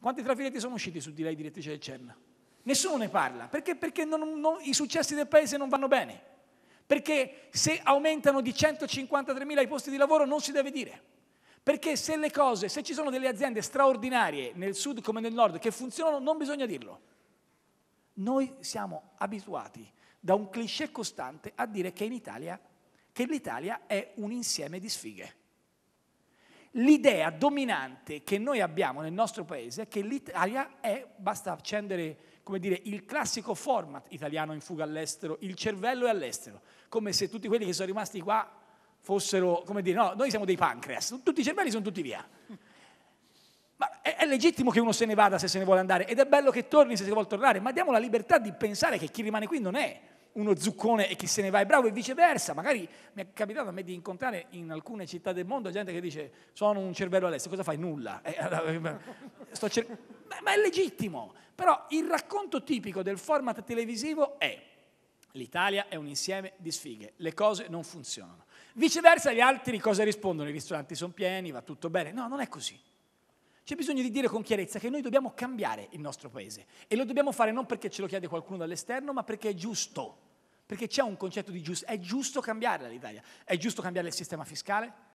Quanti trafiletti sono usciti su di lei direttrice del CERN? Nessuno ne parla, perché, perché non, non, i successi del paese non vanno bene, perché se aumentano di 153.000 i posti di lavoro non si deve dire, perché se le cose, se ci sono delle aziende straordinarie nel sud come nel nord che funzionano non bisogna dirlo. Noi siamo abituati da un cliché costante a dire che, Italia, che l'Italia è un insieme di sfighe l'idea dominante che noi abbiamo nel nostro paese è che l'Italia è, basta accendere come dire, il classico format italiano in fuga all'estero, il cervello è all'estero, come se tutti quelli che sono rimasti qua fossero, come dire, no, noi siamo dei pancreas, tutti i cervelli sono tutti via. Ma è, è legittimo che uno se ne vada se se ne vuole andare ed è bello che torni se si vuole tornare, ma diamo la libertà di pensare che chi rimane qui non è uno zuccone e chi se ne va è bravo e viceversa. Magari mi è capitato a me di incontrare in alcune città del mondo gente che dice sono un cervello all'estero, cosa fai? Nulla. Eh, cer- ma è legittimo. Però il racconto tipico del format televisivo è l'Italia è un insieme di sfighe, le cose non funzionano. Viceversa gli altri cosa rispondono? I ristoranti sono pieni, va tutto bene. No, non è così. C'è bisogno di dire con chiarezza che noi dobbiamo cambiare il nostro paese e lo dobbiamo fare non perché ce lo chiede qualcuno dall'esterno, ma perché è giusto, perché c'è un concetto di giusto, è giusto cambiare l'Italia, è giusto cambiare il sistema fiscale,